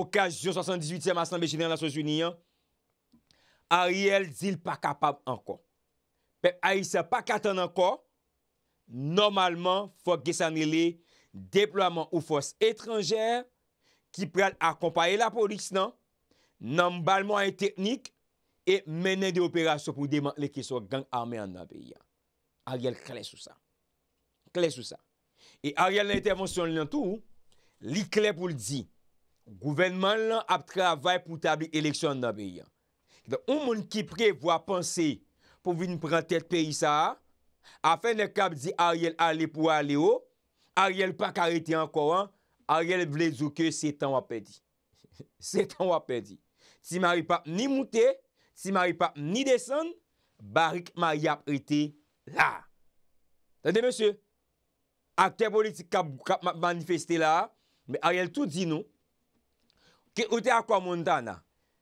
Okasyon 78 semasan bejine an la non? Sosuniyan, Ariel zil pa kapab anko. Pep a yisa pa katan anko, normalman fok gesanile deploman ou fos etranjere ki pral akompaye la polis nan, nan mbalman an teknik e menen de operasyon pou deman le kiswa gang armen an nabeya. Ariel kle sou sa. Kle sou sa. E Ariel nan intervensyon lantou, li kle pou l di, Gouvenman lan ap travay pou tabli eleksyon nan beyan. Un moun ki pre vo apansi pou vin prantet peyi sa, afe ne kap di Ariel ale pou ale yo, Ariel pak arete an koran, Ariel vle djouke se tan wapendi. Se tan wapendi. Ti mary pap ni mouti, ti mary pap ni desan, barik mary aprete la. Tante monsye, akte politik kap manifesti la, me Ariel tout di nou, Ki ou te akwa moun dana,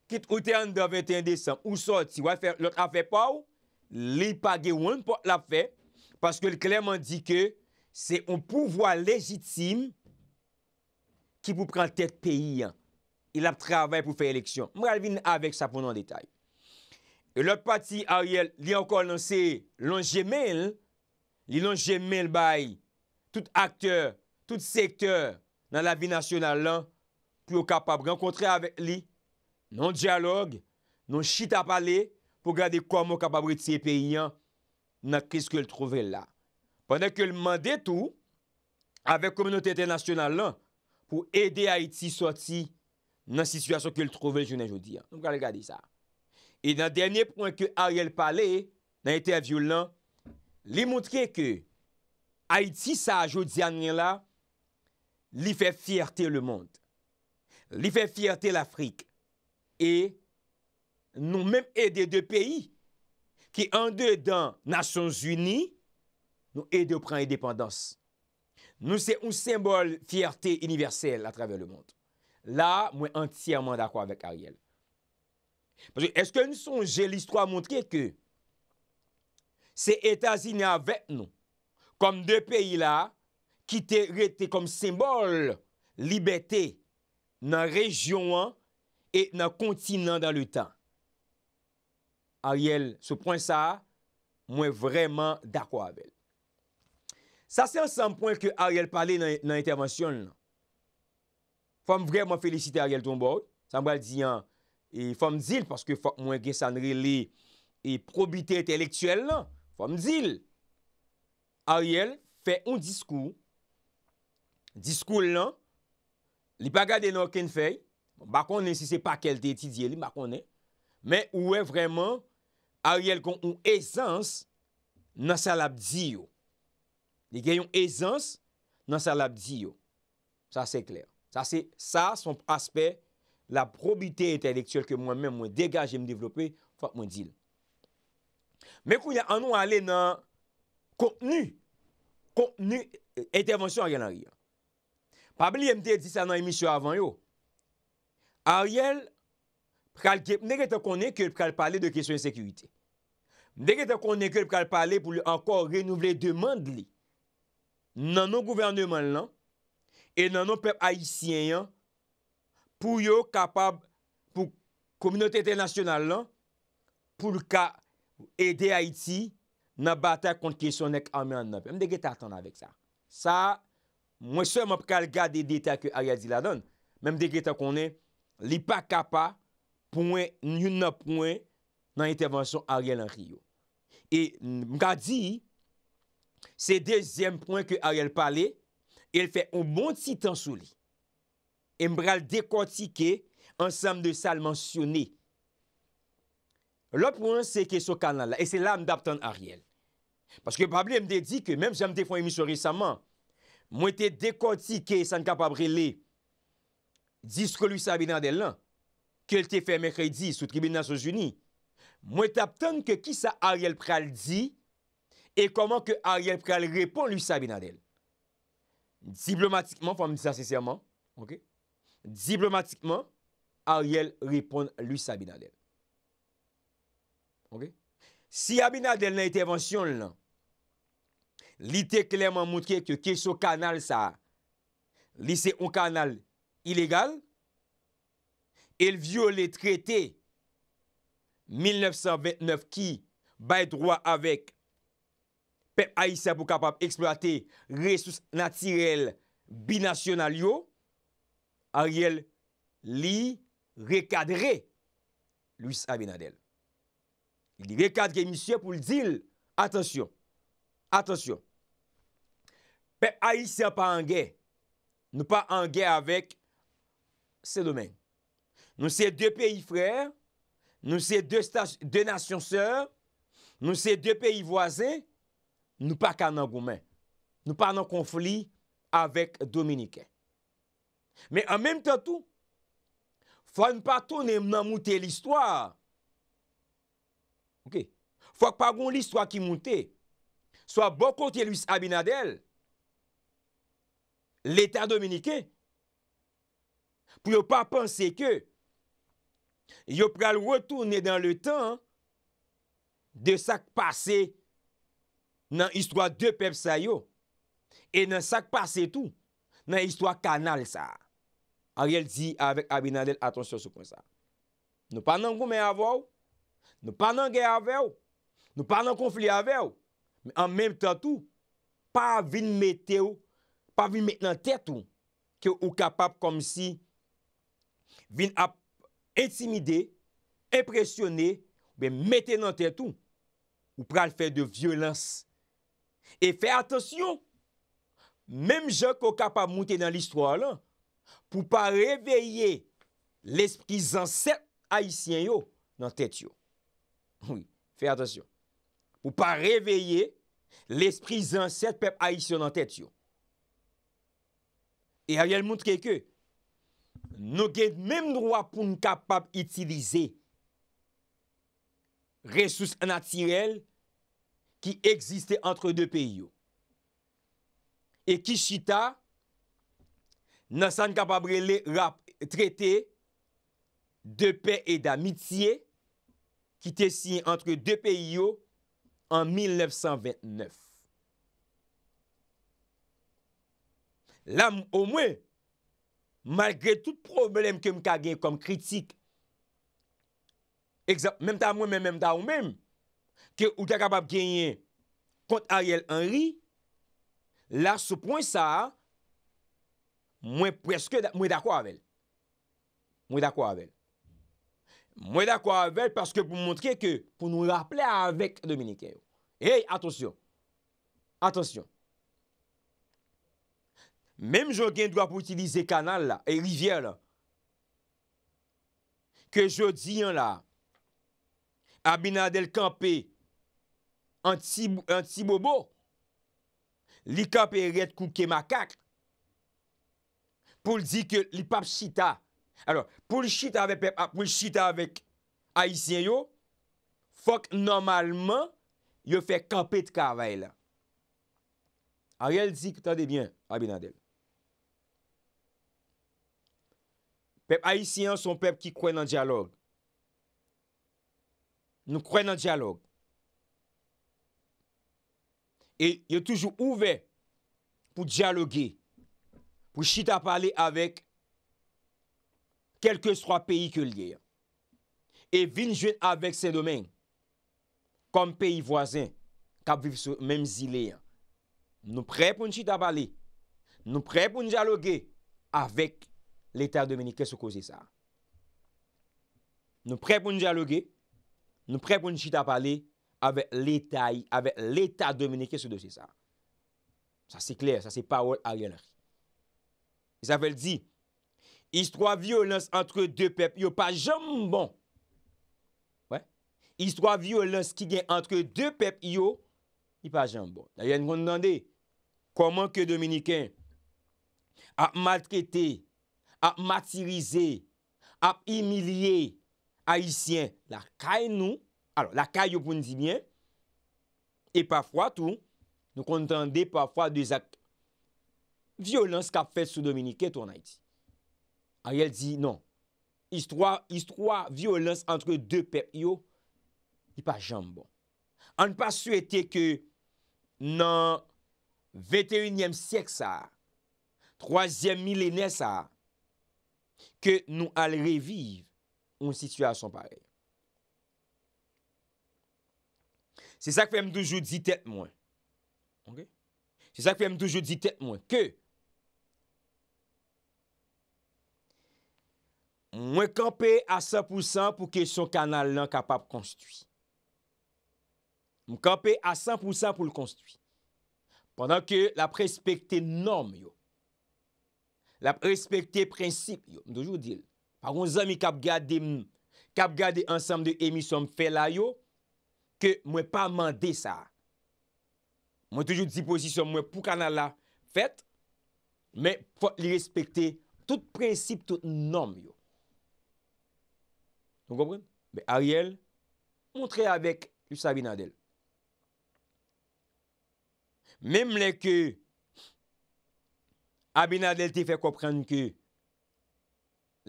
ki ou te an da 21 desan, ou sot, si wap fè, lòk ap fè pa ou, li pagè woun pou ap fè, paske lè klem an di ke, se on pou vwa lejitim ki pou pran tet peyi an. Il ap travè pou fè eleksyon. Mwen alvin avèk sa pou nou an detay. E lòk pati a ou yè, li an kon nan se lon jemel, li lon jemel bay, tout akteur, tout sekteur nan la bi nasyonal lan, pou yo kapab renkontre avèk li, non diyalog, non chita pale, pou gade koum yo kapabri tse peyyan, nan kis ke l trove la. Pendè ke l mande tou, avèk kominote internasyonal lan, pou ede Haiti soti, nan situasyon ke l trove jounen joudi. Nou gade gade sa. E nan denye prouen ke Ariel pale, nan ete avioulan, li moutre ke Haiti sa joudi anyen la, li fè fiertè le moun. li fè fiertè l'Afrique e nou mèm edè dè deux pays ki an dè dan Nasyons Unis nou edè ou prènd indépendance. Nou se ou symbol fiertè universelle a travè le monde. La mwen entyèman d'akwa avèk Ariel. Pwèzè eske nou son jè l'histoire mwontre ke se Etasini avèk nou kom dè pays la ki te retè kom simbol libètè nan rejyon an e nan kontinan dan l utan. Ariel, sou pwen sa, mwen vreman dakwa avèl. Sa sen san pwen ke Ariel pale nan intervensyon nan. Fom vreman felicite Ariel ton bòd. San bral diyan e fom zil, paske fok mwen gesanre li, e probite entelektuel nan, fom zil. Ariel fè un diskou. Diskou lan, Li pa gade nan oken fey, bon, bako ne si se pa kel te etidye li, bako ne, men ouwe vreman a yel kon ou esans nan salab ziyo. Li gen yon esans nan salab ziyo. Sa se kler. Sa se sa son aspe la probite entelektuel ke mwen men mwen degaje mwen devlope fap mwen dil. Men kou ya anou ale nan kontenu, kontenu enteleksyon a gen a riyan. Pabili mte di sa nan emisyon avan yo. Ariel, ne ke te konen ke li pral pale de kesyon en sekurite. Ne ke te konen ke li pral pale pou li ankor renouvle demande li. Nanon gouvernement lan, e nanon pep Haitien yan, pou yo kapab pou kominote etenasyonal lan, pou lka ede Haiti, nan batak kont kesyon ek ame an api. M deke te atan avik sa. Sa, Mwen seman pou kal gade de deta ke Aryal di la don, men m deke ta konen, li pa kapa pouen, nou na pouen, nan intervensyon Aryal an Riyo. E m ka di, se dezyen pouen ke Aryal pale, el fe ou moun bon ti tan souli. E m bral dekoti ke, ansam de sal mansyonni. Lop pouen seke sou kanal la, e se la m dap ton Aryal. Paske pabli m de di ke, men m jan m defoye miso resaman, mwen te dekoti ke san kapabre li, di sko lui Sabin Adel lan, kel te fè mè kè di sou tribun nasyon jouni, mwen tapton ke ki sa Ariel Pral di, e koman ke Ariel Pral repon lui Sabin Adel. Diplomatikman, fòm disa sè sèman, diplomatikman, Ariel repon lui Sabin Adel. Si Sabin Adel nan intervensyon lan, li te klerman mwotre ke kèso kanal sa, li se ou kanal ilegal, el vyo le trete 1929 ki bay drwa avek pep Aïssa pou kapap eksploate resous natirel binasyonal yo, a riel li rekadre luis Abinadel. Li rekadre misye pou l'dil, atensyon, atensyon, Pè Aïsia pa an gè, nou pa an gè avèk se domèn. Nou se dè peyi frèr, nou se dè nasyon sèr, nou se dè peyi voazè, nou pa ka nan goumè, nou pa nan konflik avèk dominikè. Mè an mèm tè tout, fò an patou ne mè nan moutè l'histoire. Fò an patou ne mè nan moutè l'histoire. l'Etat Dominikè, pou yo pa panse ke, yo pral retourne dan le tan de sak pase nan istwa de pep sayo, e nan sak pase tou, nan istwa kanal sa. Ar yel di avèk Abinadel, atonsyon sou kon sa. Nou pa nan koumen avò, nou pa nan gen avèw, nou pa nan konflik avèw, an menm tan tou, pa vin metèw, pa vi met nan tèt ou, ke ou kapap kom si, vin ap intimide, impresyonne, be mette nan tèt ou, ou pral fè de violans. E fè atensyon, mem jò kou kapap moutè nan listwa lan, pou pa reveye l'esprit zansèt haïsyen yo nan tèt yo. Oui, fè atensyon. Pou pa reveye l'esprit zansèt pep haïsyen nan tèt yo. E a yal moutre ke, nou gen menm drwa pou m kapap itilize resous anatirel ki egziste antre de peyo. E Kishita nan san kapap rele rap trete de pe et d'amitye ki tesye antre de peyo an 1929. La, ou mwen, malgre tout problem ke m ka genye kom kritik, mwen men men men ta ou men, ke ou ta kapab genye kont Ariel Henry, la sou pwen sa, mwen preske, mwen da kwa avèl. Mwen da kwa avèl. Mwen da kwa avèl, paske pou mwontre ke pou nou la ple avèk Dominike. Hey, atonsyon. Atonsyon. Mèm jò gen drò pou utilize kanal la, e rivyè la, ke jò di yon la, Abinadel kampe, anti bobo, li kampe ret kouke makak, pou l di ke li pap chita, pou l chita vek aisyen yo, fok normalman, yo fè kampe tkavè la. Arèl di ki tande bien, Abinadel, Pep aisyen son pep ki kwen nan diyalog. Nou kwen nan diyalog. E yo toujou ouve pou diyaloge. Pou chita pale avek kelke swa peyi ke liye. E vin jwen avek se domen kom peyi wazen kap viv sou mem zile. Nou pre pou chita pale. Nou pre pou diyaloge avek l'Etat Dominikè sou kou se sa. Nou pre pou nou jalogue, nou pre pou nou chita pale, ave l'Etat Dominikè sou do se sa. Sa se kler, sa se pa oul a gen lak. E sa fel di, is 3 violons entre 2 pep, yo pa jambon. Ouè? Is 3 violons ki gen entre 2 pep, yo pa jambon. Da yon kon dande, koman ke Dominikè a maltrete ap matirize, ap imilie, haisyen, la kay nou, alo, la kay yo poun di myen, e pafwa tou, nou kontande pafwa de zak violans kap fet sou dominike tou nan iti. A yel di, non, istroa violans antre de pep yo, di pa jambon. An pa sou ete ke nan 21e sèk sa, 3e milenè sa, ke nou al reviv ou sitwasyon parel. Se sa ke fèm toujou di tèt mwen. Se sa ke fèm toujou di tèt mwen, ke mwen kampe a 100% pou ke son kanal lank apap konstwi. Mwen kampe a 100% pou l konstwi. Pendan ke la prespektè nanm yo. la respekte prinsip, yo, mdoujou di l. Paron zami kap gade m, kap gade ansam de emisyon m fè la, yo, ke mwen pa mande sa. Mwen toujou di posisyon mwen pou kanal la fèt, mwen fò li respekte tout prinsip tout nom, yo. Ton komprim? Be Ariel, mwontre avek yu sa binadel. Mwen mleke, Abinadel te fè koprenn ke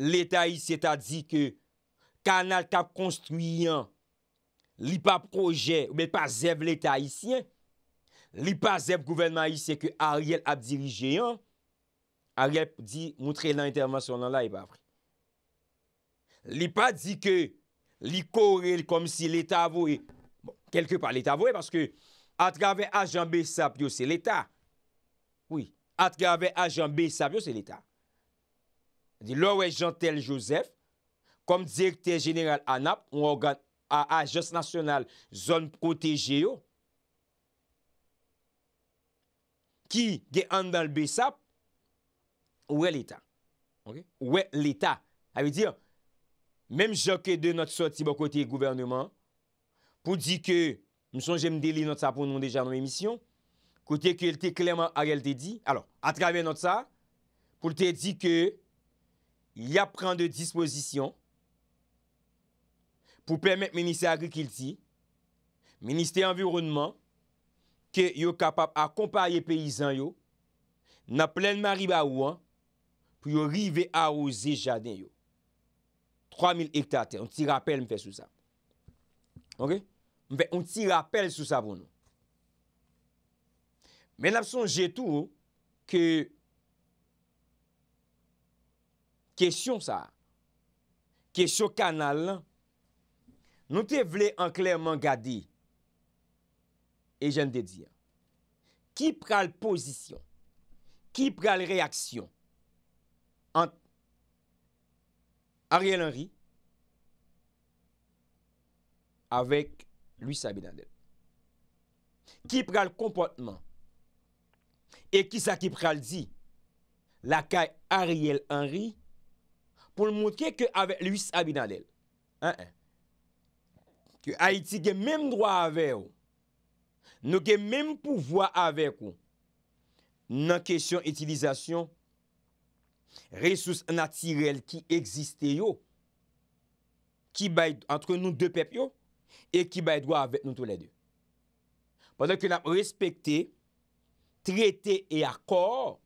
l'Etat isi ta di ke kanal tap konstruyan li pa proje ou bel pa zeb l'Etat isi. Li pa zeb gouvenman isi ke Ariel ap dirije an. Ariel di moutre lan intervasyon nan la e pa apri. Li pa di ke li korel kom si l'Etat avowe. Bon, kelke pa l'Etat avowe parce ke atraven a janbe sap yo se l'Etat. atke ave ajan besap yo se l'Etat. Louwe Jean-Tel Joseph, kom direktè general anap, ou organ a ajans nasyonal zon kote geyo, ki ge an dal besap, ouwe l'Etat. Ouwe l'Etat. A vi diyo, mem jokè de not soti bo kote gouvernement, pou di ke, mson jem deli not sa pou nou dejan nou emisyon, kote ke lte kleman a gel te di, alo, a traven not sa, pou lte di ke y apren de disposisyon pou pwemet meniste agri ki lti, meniste envirounman ke yo kapap a kompaye peyizan yo, na plen marib a ouan, pou yo rive a ouze jaden yo. 3000 hektate, mwen ti rappel mwen fe sou sa. Ok? Mwen te rappel sou sa pou nou. Men ap son jetou ke kesyon sa kesyon kanal lan nou te vle an klerman gadi e jen de di ki pral pozisyon ki pral reaksyon an Ariel Henry avek Louis Sabinadel ki pral kompotman E ki sa ki pral di, la kay Ariel Henry, pou l mounke ke ave luis abinadel. An an. Ki Haiti gen menm drwa ave ou, nou gen menm pouvoi ave ou, nan kesyon itilizasyon, resous natirel ki egziste yo, ki bay entre nou de pep yo, e ki bay drwa ave nou tole de. Patan ke la respekti, traite e akor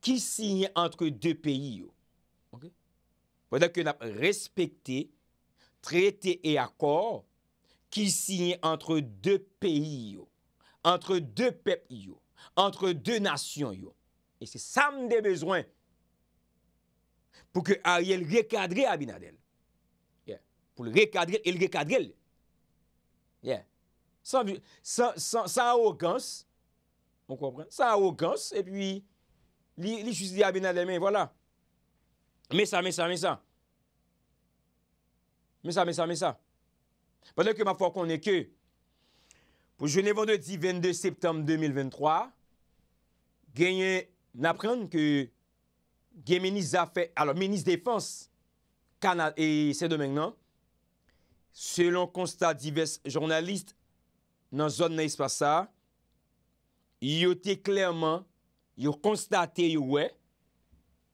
ki sinye antre de peyi yo. Ok? Respekte, traite e akor, ki sinye antre de peyi yo, antre de pep yo, antre de nasyon yo. E se sam de bezwen pou ke a yel rekadre Abinadel. Pou l rekadre, el rekadre l. Yeah. San augans, sa augans, li chus li abina demen, mè sa, mè sa, mè sa, mè sa, mè sa, mè sa, padèkè ma fò konè kè, pou jenè vòndè di 22 septembe 2023, genye naprenn ke gen menis afe, alò menis defans, kanad, e sè domèng nan, selon konstat divers jounalist, nan zon nan ispa sa, nan zon nan ispa sa, yo te klerman, yo konstate yo we,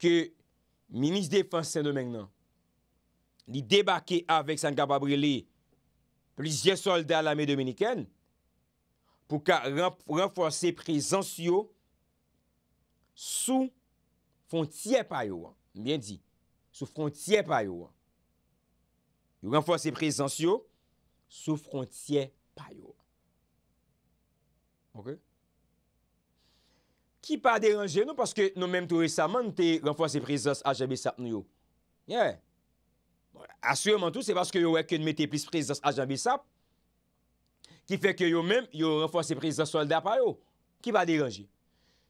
ke, minis defanse se nou menk nan, li debake avek Sanga Pabreli, plijen soldat lame dominiken, pou ka renfonse prezans yo, sou, fontye payo, mwen di, sou frontye payo, yo renfonse prezans yo, sou frontye payo. Ok? ki pa deranje nou paske nou menm tou resaman nou te renfonsi prezans ajabisap nou yo. Ye. Asurman tou se paske yo weke nou mette prezans ajabisap, ki feke yo menm yo renfonsi prezans soldat pa yo, ki pa deranje.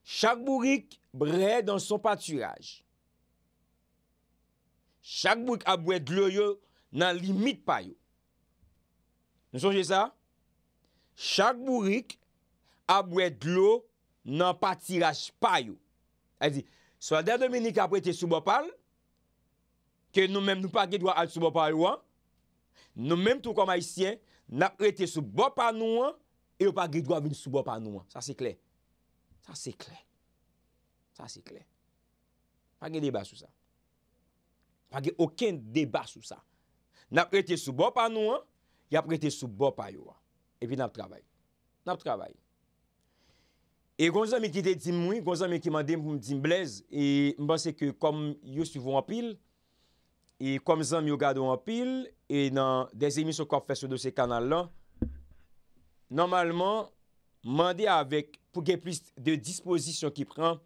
Chak Bourik brey dan son paturaj. Chak Bourik abwe dlo yo nan limit pa yo. Nou sonje sa? Chak Bourik abwe dlo yo nan patiraj payou. El di, Svade Dominika apre te soubopal, ke nou menm nou pa ge dwa al soubopal ou an, nou menm tou koma isyen, nan apre te soubopal nou an, e ou pa ge dwa vin soubopal nou an. Sa se kler. Sa se kler. Sa se kler. Pa ge deba sou sa. Pa ge oken deba sou sa. Nan apre te soubopal nou an, ya apre te soubopal ou an. Epi nan ap travay. Nan ap travay. E kon zan mwen ki de dim mwen, kon zan mwen ki mande mwen dim blez, e mban se ke kom yo suvo anpil, e kom zan mwen yo gado anpil, e nan dezemis yo kop fesyo do se kanal la, normalman, mande avek pou gen plis de disposisyon ki pran,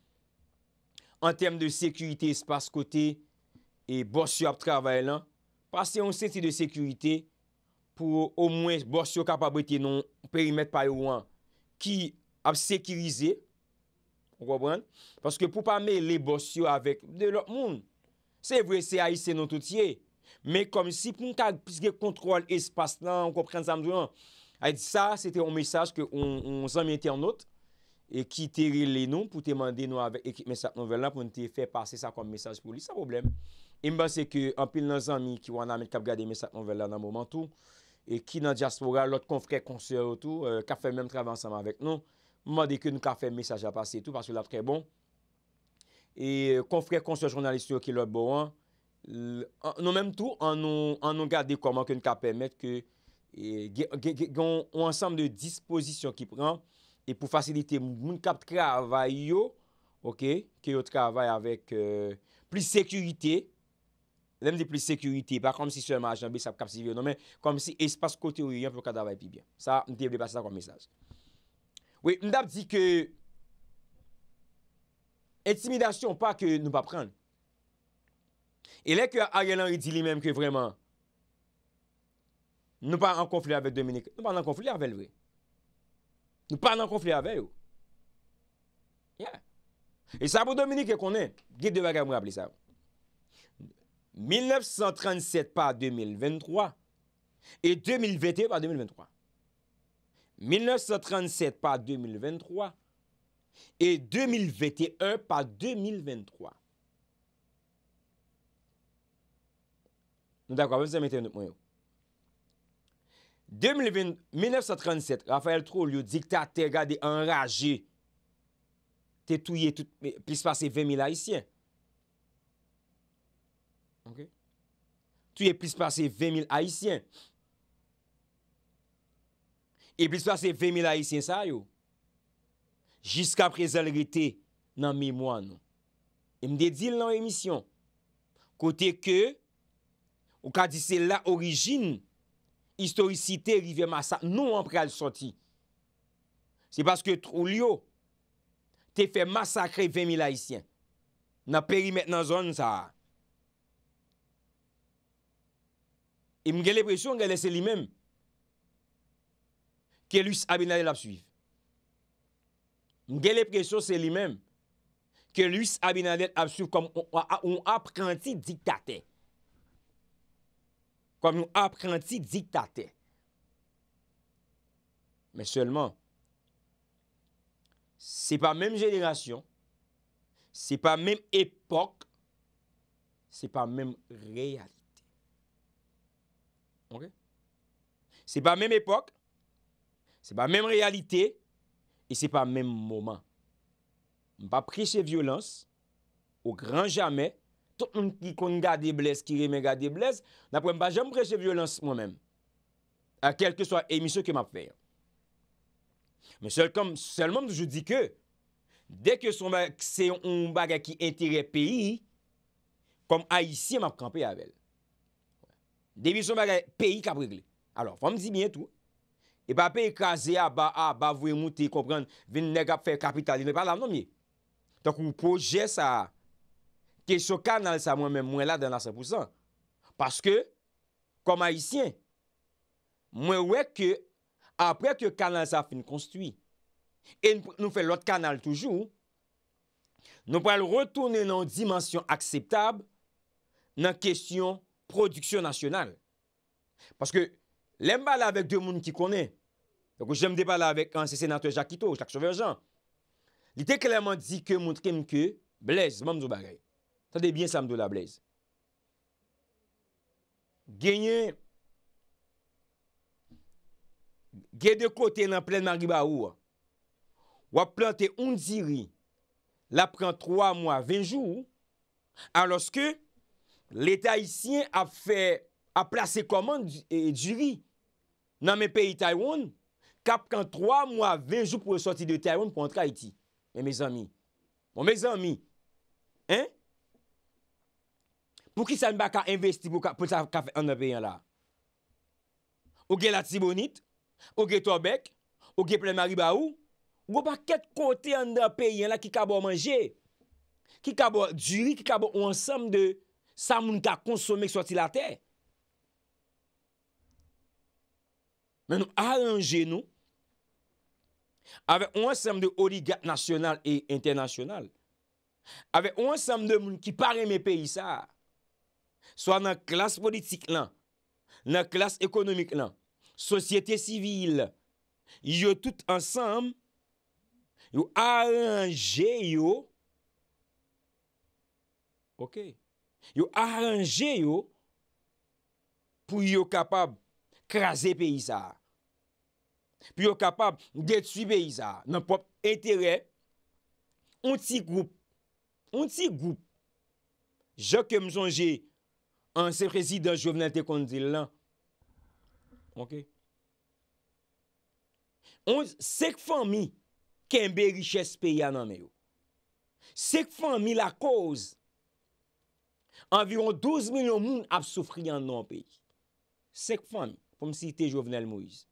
an tem de sekurite espas kote, e bors yo ap travay la, pase yon seti de sekurite, pou o mwen bors yo kapabite non perimet pay wan, ki mwen, ap sekirize, wakwa bran, paske pou pa me le bòsyo avèk de lòk moun, se vwe se aise nou toutye, me kom si pou mta pise ge kontrol espas nan, wakwa pren zanmdouan, a di sa, se te ou mesaj ke ou zanmye te anot, e ki te rile nou, pou te mande nou avèk ekip mesaj nouvel nan, pou te fe pase sa kom mesaj pou li, sa problem, e mba se ke apil nan zanmi ki wana met kap gade mesaj nouvel nan, nan mouman tou, e ki nan diaspora, lot konfre konser ou tou, kap fe menm travansanman avèk nou, Mwade ke nou ka fe mesaj a pase etou, pasou la tre bon, e kon frek kon se jounalist yo ke lor bo an, nou menm tou, an nou gade koman ke nou ka permet ke gen ou ansam de disposisyon ki pran, e pou fasilite moun kap travay yo, ok, ki yo travay avèk euh, plis sekurite, lem de plis sekurite, pa kom si seman ajanbe sa kap sivyo, non men, kom si espas kote ou yon pou ka davay pi byan. Sa, nou te vle basa sa kon mesaj. Ouye, ndap di ke intimidasyon pa ke nou pa pran. E lè ke a yon anri di li menm ke vreman nou pa an konflik avek Dominik, nou pa an konflik avek vre. Nou pa an konflik avek ou. Yeah. E sa pou Dominik e konen, gite devak ap mwen ap li sa pou. 1937 pa 2023 e 2021 pa 2023. 1937 pa 2023, e 2021 pa 2023. Nou d'akwa, wè mwen se mette mwen yo. 1937, Rafael Trou li yo dikta te gade enraje, te touye plis pase 20.000 Haitien. Touye plis pase 20.000 Haitien. E piswa se 20.000 haisyen sa yo. Jiska prezen rite nan mimoan nou. E mde dil nan remisyon. Kote ke, ou ka dise la orijin, historisite rive masak, nou an preal sorti. Se paske trou li yo, te fe masakre 20.000 haisyen. Nan perimet nan zon sa. E mgele presyon, gele se li menm. ke lus Abinadel ap suif. Mgele presyo se li men, ke lus Abinadel ap suif kom ou ap kanti diktate. Kom ou ap kanti diktate. Men selman, se pa men jeneration, se pa men epok, se pa men realite. Ok? Se pa men epok, Se pa mèm realite, e se pa mèm mouman. M pa preche violans, ou gran jamè, tout mèm ki kon gade blèz, ki remè gade blèz, na pou m pa jèm preche violans mò mèm, a kelke so a emisyon ki m ap fèy. M se l kom, se l mèm jou di ke, dek ke son mèm kse yon m baga ki enterè peyi, kom a yisi m ap kampè yave. Debi son mèm peyi kap règle. Alors, fòm di mèm tou, E pa pe ekraze a, ba a, ba vwe mouti, kopren, ven negap fe kapitali, ne pa la mnomye. Tonk ou pou jes a, ke so kanal sa mwen men mwen la den la sepousan. Paske, koma isyen, mwen weke, apre ke kanal sa fin konstwi, e nou fe lot kanal toujou, nou pou el retounen nan dimansyon akseptab, nan kesyon produksyon nasyonal. Paske, lem bala vek demoun ki konen, Yonkou jemde pala vek an se senatou jakito, jlak chou verjan. Li te kleman di ke moun tkem ke, blez, moun mdou bagay. Tade byen samdou la blez. Genye, genye de kote nan plen mari ba ou, wap plante undi ri, la pran 3 mwa 20 jou, aloske, le taisyen ap fè, ap plase komand eh, di ri, nan men peyi Taiwoun, Kapkan 3 mwa 20 jou pou yon soti de ter yon pou antra iti. Mwen bon, mwen zanmi. Mwen mwen zanmi. Hein? Pou ki san baka investi pou sa kafe an apen yon la? Ou gen la tibonit? Ou gen tobek? Ou gen plen mari ba ou? Ou ba ket kote an apen yon la ki kabo manje? Ki kabo juri? Ki kabo ou ansam de sa moun ka konsome yon soti la ter? Men nou aranje nou avè ou ansam de oligat nasyonal e internasyonal. Avè ou ansam de moun ki parem e peyisa. Swa nan klas politik lan, nan klas ekonomik lan, sosyete sivil. Yo tout ansam nou aranje yo pou yo kapab kraze peyisa a. Pyo yo kapab de et sube yisa nan pop etere On ti goup On ti goup Jok kem sonje An se prezidans jovenel te kondile lan Ok Sek fan mi Kenbe riches pe ya nan me yo Sek fan mi la koz Anviron 12 milyon moun ap soufri yon nan pe Sek fan mi Pomme si te jovenel mou yise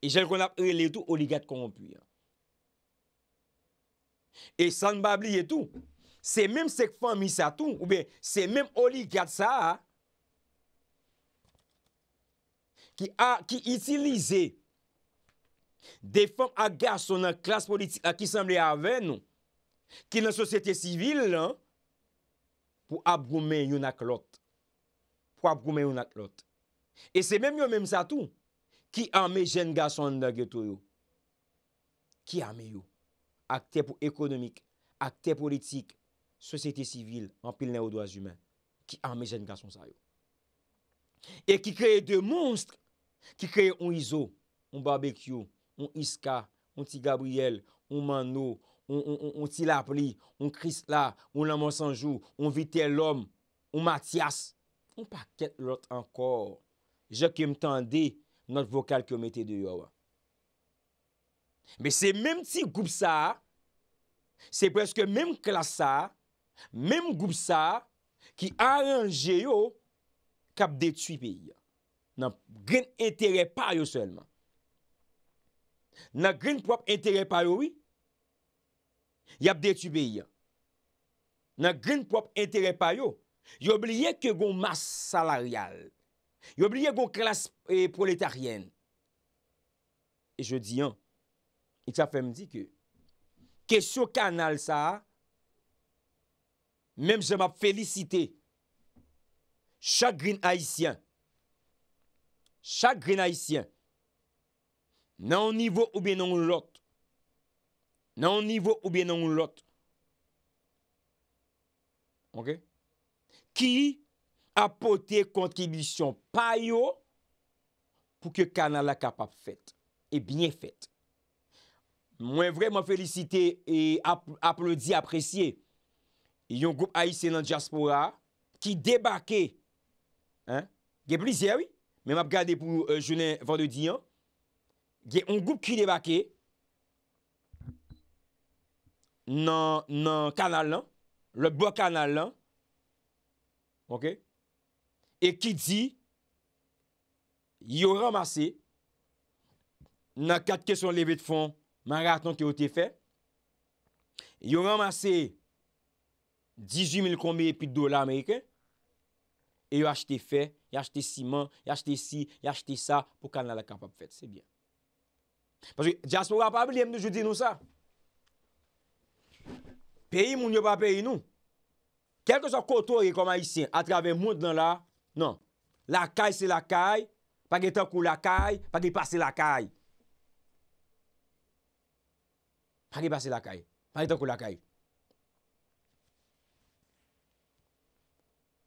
E jen kon ap el etou oligat konpuy. E san babli etou, se menm sek fan misa tou, ou be, se menm oligat sa, ki itilize defan agas son nan klas politik a ki san li aven nou, ki nan sosyete sivil lan, pou abgoumen yon ak lot. Pou abgoumen yon ak lot. E se menm yo menm sa tou, pou abgoumen yon ak lot. Ki ame jen gason nan geto yo? Ki ame yo? Akte pou ekonomik, akte pou litik, sosete sivil, an pil neodoaz jumen. Ki ame jen gason sa yo? E ki kreye de mounst, ki kreye on Iso, on Barbekyo, on Iska, on Ti Gabriel, on Mano, on Ti Lapri, on Krisla, on Laman Sanjou, on Vitellom, on Matias, on Paketlot ankor. Je kem tende, not vokal komete de yowa. Be se menm ti goupsa, se preske menm klasa, menm goupsa, ki aranje yo, kap detu pe yon. Nan gren entere par yo selman. Nan gren prop entere par yo, yon, yap detu pe yon. Nan gren prop entere par yo, yo bliye ke gon mas salaryal. Yob liye gwo klas proletaryen. E jodi an. E tsa fe mdi ki. Kè sou kanal sa. Mem joma felicite. Chagrin haisyen. Chagrin haisyen. Nan nivou oube non nan lot. Nan nivou oube nan lot. Ok. Ki. Ki. apote kontribisyon pa yo pou ke kanal la kapap fet. E bine fet. Mwen vreman felicite e aplodi apresye yon group A.I.C. nan diaspora ki debake. Ge blizye, oui? Men map gade pou euh, jounen vande diyan. Ge yon group ki debake nan kanal lan, le bo kanal lan. Ok? E ki di yo ramase nan kat kesyon lebe de fon maraton ki yo te fe. Yo ramase 18000 konbe epi dola Ameriken. E yo achete fe, yo achete siman, yo achete si, yo achete sa pou kan la la kapap fet. Se bien. Paswe diaspora pa bilem nou jodi nou sa. Peyi moun yo pa peyi nou. Kelke sa kotore koma isen atraven moun dan la. Non, lakay se lakay, pa ge tok ou lakay, pa ge pase lakay. Pa ge pase lakay, pa ge tok ou lakay.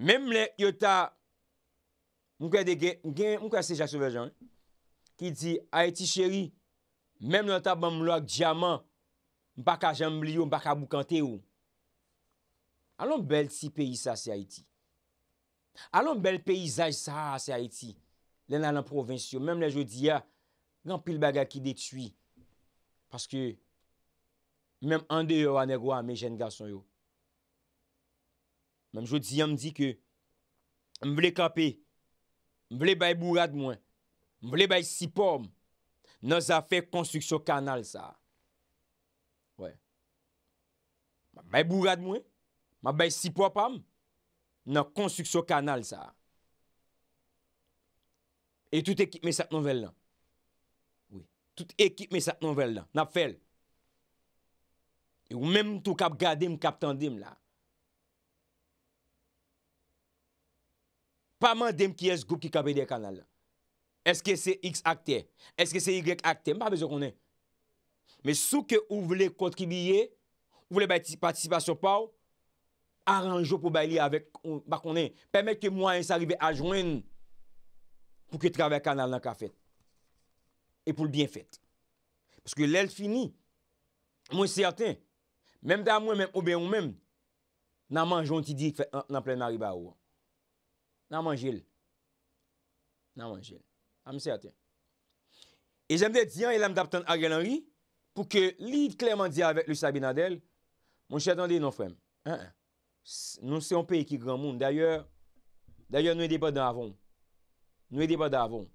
Mem le yota, mwen kwen se jase vejan, ki di, Aiti cheri, mem le yota ban mwen lak diyaman, mwen pa ka jamb liyo, mwen pa ka mwen kante yo. Alon bel si peyi sa se Aiti. Alon bel peyizaj sa sa Haiti Len alan provinsyon Mem la jodi ya Gan pil baga ki detui Paske Mem ande yo ah, anegwa me jen gason yo Mem jodi ya mdi ke M vle kapi M vle bayi bourad mwen M vle bayi sipom No zafek konstruksyon kanal sa M bayi bourad mwen M bayi sipopam nan konstruksyon kanal sa. E tout ekip me sat nouvel lan. Tout ekip me sat nouvel lan. Nap fel. E ou menm tou kap gade m, kap tende m la. Pa man dem ki es group ki kap ede kanal. Eske se x akte, eske se y akte, m pa bezo konen. Me sou ke ou vle kontribiye, ou vle patisipasyon paw, Paranjou pou bayli avèk bakonè. Pèmèk ke mwen s'aribè a jwen pou ke travè kanal nan ka fèt. E pou l'byen fèt. Pèske lèl fini. Mwen s'yatè. Mèm da mwen mèm obè ou mèm. Nan manjou an ti di fèt nan plè nan riba ou. Nan manjil. Nan manjil. A mwen s'yatè. E jèm dè diyan e lèm dap tèn agè nan ri pou ke liv klèm an di avèk lèl sabina dèl. Mwen s'yatè an di nan frèm. An an. Nou se yon peyi ki gran moun D'ayor D'ayor nou e debat dan avon Nou e debat dan avon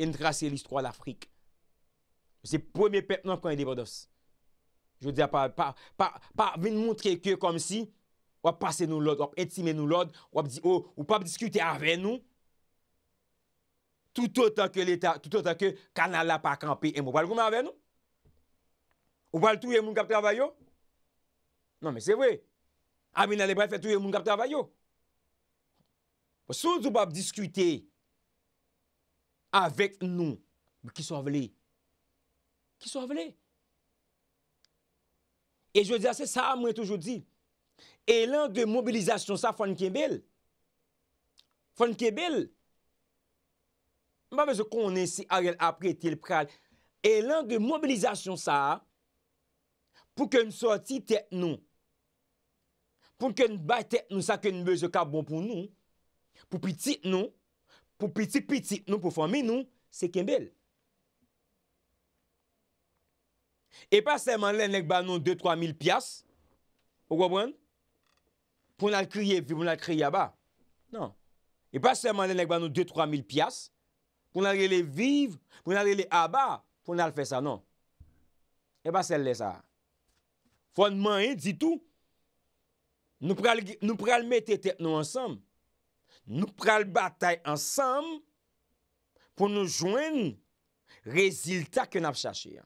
Entrasi listro al Afrik Se pwem e pep nan kon e debat dos Je wou diya pa Pa vin moun tre ke kom si Wap pase nou lod Wap etime nou lod Wap diyo oh, wap diskute ave nou Tout otan ke l'Etat Tout otan ke kanal la pa kampe E mou bal kouman ave nou Ou bal touye moun kap travayo Nan men se wè Amina le bre fè touye moun kap te avay yo. Soun zou bab diskute avèk nou ki sou avlé. Ki sou avlé. E jwè di asè sa a mwen toujou di. E lan de mobilizasyon sa fon ke bel. Fon ke bel. Mba bezè konen si agèl apre tel pral. E lan de mobilizasyon sa pou ke msoti tèk nou. Poun ken ba te, nou sa ken meze kab bon pou nou. Pou piti, nou. Pou piti, piti, nou pou fami, nou. Se kembel. E pa seman len ek ban nou 2-3 mil pias. Ou kwa bon? Poun al kriye vi, pou nan kriye aba. Nan. E pa seman len ek ban nou 2-3 mil pias. Poun al gele vive, pou nan gele aba. Poun al fe sa, nan. E pa seman le sa. Fondman e, di tou. Nou pral mette tèp nou ansanm. Nou pral batay ansanm pou nou jwen reziltat kè n ap chachè.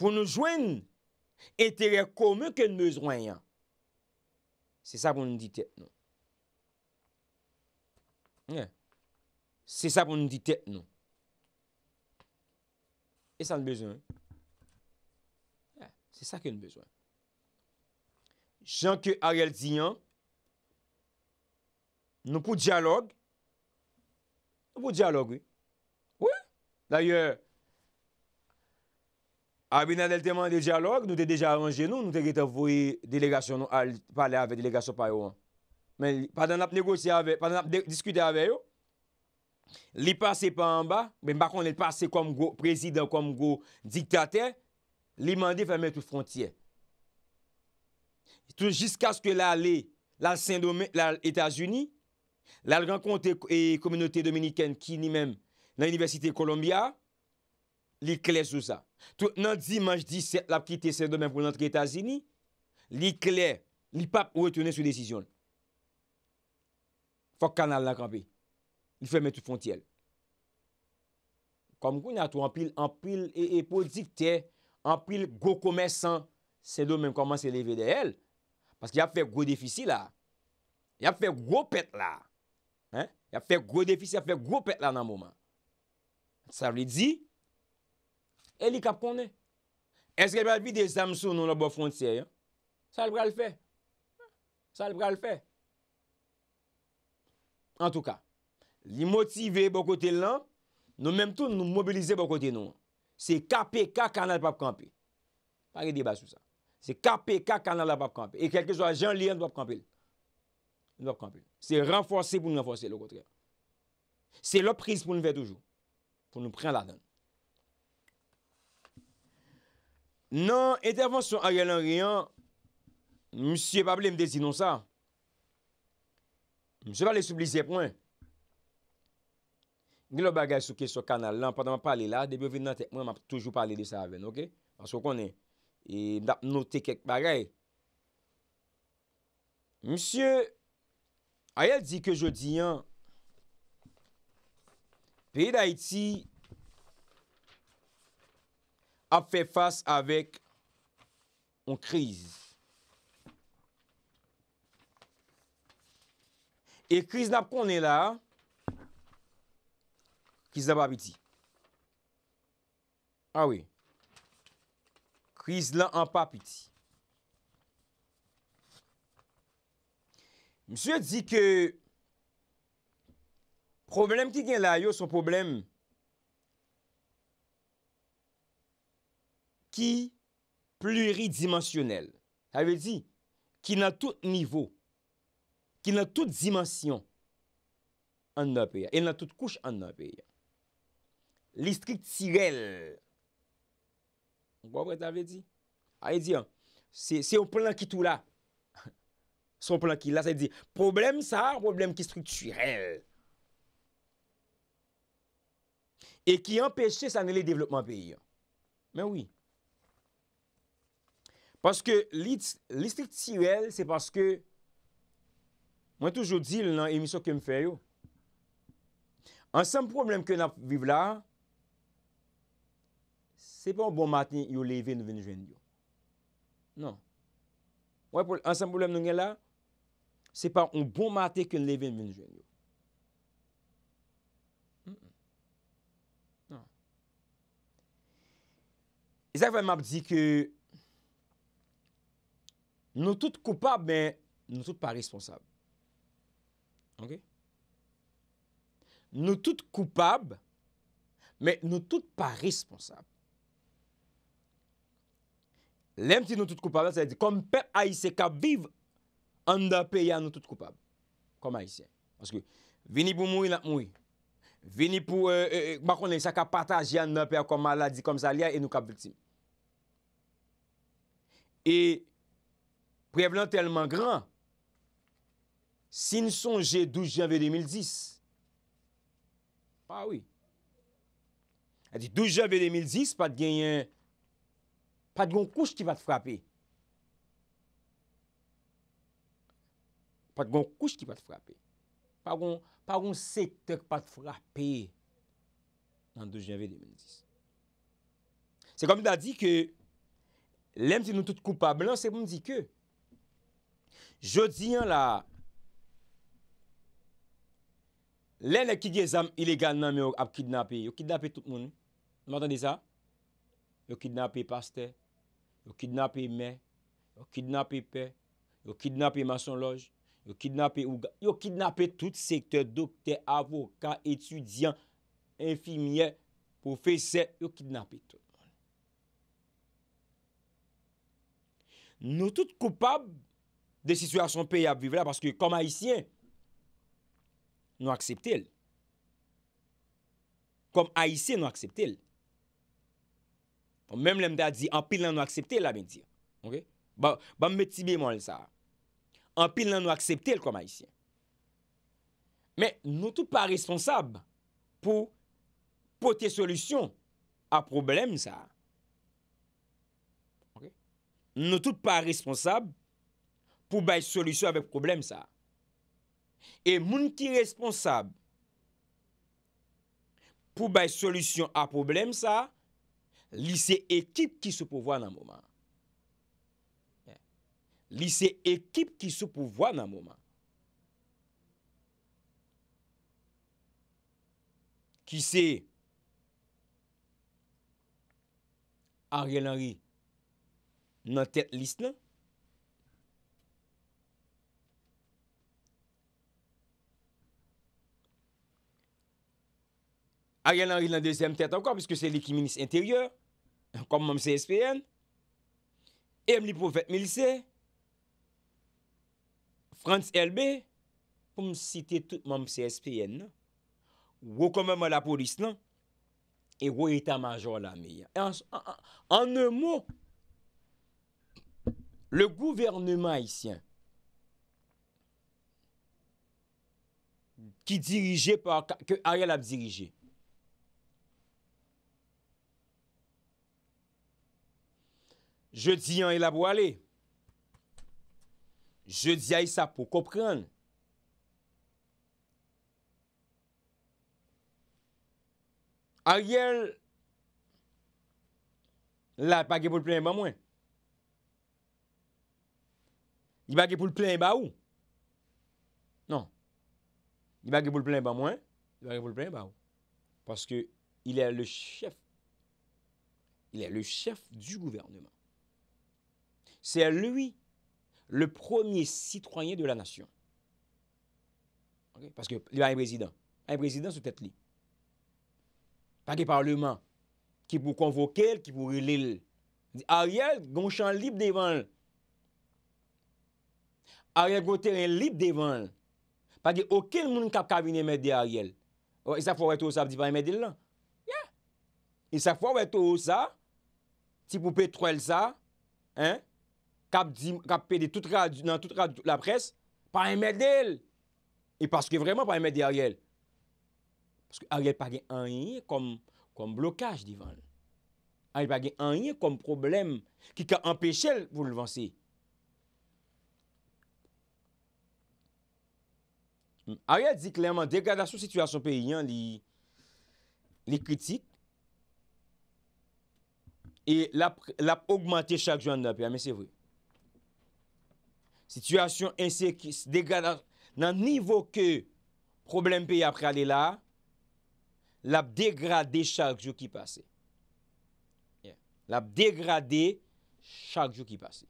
Pou nou jwen etère komè kè n bezwen yon. Se sa pou nou di tèp nou. Se sa pou nou di tèp nou. E sa n bezwen. Se sa kè n bezwen. chan ke a rel tiyan, nou pou diyalog, nou pou diyalog, d'ayor, abina del teman de diyalog, nou de deja anje nou, nou de get avoye delegasyon nou, ale pale ave delegasyon payo an, men padan ap negosye ave, padan ap diskute ave yo, li pase pa anba, men bakon li pase kom go prezident, kom go diktate, li mande fame tout frontye, tou jisk aske la le la eh, Saint-Domingue, la Etats-Unis, la Gran Conte et Communauté Dominikène, ki ni men nan Université Columbia, li kler sou sa. Tou nan Dimanche 17, la pkite Saint-Domingue pou nan Etats-Unis, li kler, li pape ou etounen sou desisyon. Fok kanal la kampi, li fèmè tou fontiel. Kom kou na tou, anpil, anpil, e pou dikte, anpil, go kome san Saint-Domingue, koman se leve de el, Paske y ap fè gwo defisi la. Y ap fè gwo pet la. Y ap fè gwo defisi, y ap fè gwo pet la nan mouman. Sa vre di, el li kap konè. Eske vre albi de zamsou nou la bo frontiyè. Sa vre albe fè. Sa vre albe fè. En tou ka, li motive bo kote lan, nou menm tou nou mobilize bo kote nou. Se kapè, kak kanal pap kampè. Pari deba sou sa. Se kape, ka kanal la wap kampil. E kelke zwa jan liyan wap kampil. Wap kampil. Se renforsi pou nou renforsi lò kote. Se lò pris pou nou ve toujou. Pou nou pren la dan. Nan, intervonsyon a yon lan riyan, msye pabli mde zinon sa. Msye pale soublise pou mwen. Gli lò bagay souke sou kanal lan, padan wap pale la, debi ou vide nan te, mwen wap toujou pale de sa aven, ok? Asko konen. E nap note kek bagay. Monsye, a yal di ke jodi, pey da iti ap fe fase avèk an kriz. E kriz nap konen la, kriz dap ap iti. A ah wè. Pris lan an pa piti. Msyou di ke problem ki gen la yo son problem ki pluridimensionel. Ha vezi? Ki nan tout nivo. Ki nan tout dimasyon. An nan beya. E nan tout kouche an nan beya. Li strikt sirel. Bo apre te ave di? A e di an, se yo plan ki tou la, se yo plan ki la, se e di, problem sa, problem ki strukturel, e ki empeshe sanel e developman peyi an. Men wii. Paske li strukturel, se paske, mwen toujou di l nan emisyon ke mfe yo, an sem problem ke nan vive la, se pa ou bon maten yo leve nou ven jwen yo. Non. Ou e pou ansem poulem nou gen la, se pa ou bon maten yo leve nou ven jwen yo. Non. E zek fèm ap di ki, nou tout koupab, men nou tout pa responsab. Ok? Nou tout koupab, men nou tout pa responsab. Lèm ti nou tout koupab, sa di, kom pe aise kap viv, an da pe ya nou tout koupab, kom aise. Anse ki, vini pou moui, lak moui. Vini pou, bakon lèm sa kap pataj ya, nan pe a kom maladi, kom sa li ya, e nou kap viltim. E, pou evlan telman gran, si nou sonje 12 janve 2010, pa oui. A di, 12 janve 2010, pat genyen, Pat gwen kouch ki pat frapi. Pat gwen kouch ki pat frapi. Pat gwen sektak pat frapi. Nan 12 janve 2010. Se komi ta di ke, lem se nou tout koupa, blan se moun di ke, jodi an la, lè lè ki ge zam ilegal nan mè yo ap kidnapi. Yo kidnapi tout moun. Mwen mwantande za? Yo kidnapi paste. Yo kidnapé mè, yo kidnapé pè, yo kidnapé mason loj, yo kidnapé ouga, yo kidnapé tout secteur, doktè, avokat, étudiant, infimier, professeur, yo kidnapé tout. Nou tout koupab de situasyon pè ya vive la, paske kom haïsien nou akseptèl, kom haïsien nou akseptèl. Mèm lèm da di, anpil nan nou aksepte lè la bènti. Ok? Ba mbè tibè moun lè sa. Anpil nan nou aksepte lè kwa ma yisi. Mè nou tout pa responsab pou potye solusyon a problem sa. Ok? Nou tout pa responsab pou bay solusyon apè problem sa. E moun ki responsab pou bay solusyon a problem sa... Li se ekip ki sou pou vwa nan mouman. Li se ekip ki sou pou vwa nan mouman. Ki se Ariel Henry nan tet list nan. Ariel Henry nan dezem tet ankon biske se likiminis interyeur. kom mò mse espyen, em li pou fèt milise, Frans Elbe, pou m site tout mò mse espyen, wò komè mò la polis lan, e wò eta majò la mi. An nou mò, le gouvernement isyen, ki dirije, ki arel ap dirije, Je dis hein, il a pour aller. dis ah, il ça pour comprendre. Ariel, là, pas pour le plein bas moins. Il pas pour le plein bas Non. Il pas pour le plein bas moins. Il pas pour le plein bas Parce qu'il est le chef. Il est le chef du gouvernement. Se luy le promye sitwoyen de la nasyon. Ok, paske li va yon prezident. Yon prezident sou tete li. Pake parleman, ki pou konvokel, ki pou relil. Ariel gon chan lip devan l. Ariel gon teren lip devan l. Pake okel moun kap kabine mede Ariel. O, isa fwa weto ou sa, di pa yon mede l lan. Ya. Isa fwa weto ou sa, ti pou petrel sa, an, kap pede nan tout radou la pres, pa emèdèl. E paske vreman pa emèdè Ariel. Paske Ariel pa gen anye kom blokaj divan. Ariel pa gen anye kom problem ki ka empèche l voun vansè. Ariel di klerman dekada sou situasyon pe yon li kritik e l ap augmante chak joan dapè. Ame se vwè. Sityasyon ensek, nan nivou ke problem pe ap kade la, la degrade chak jou ki pase. La degrade chak jou ki pase.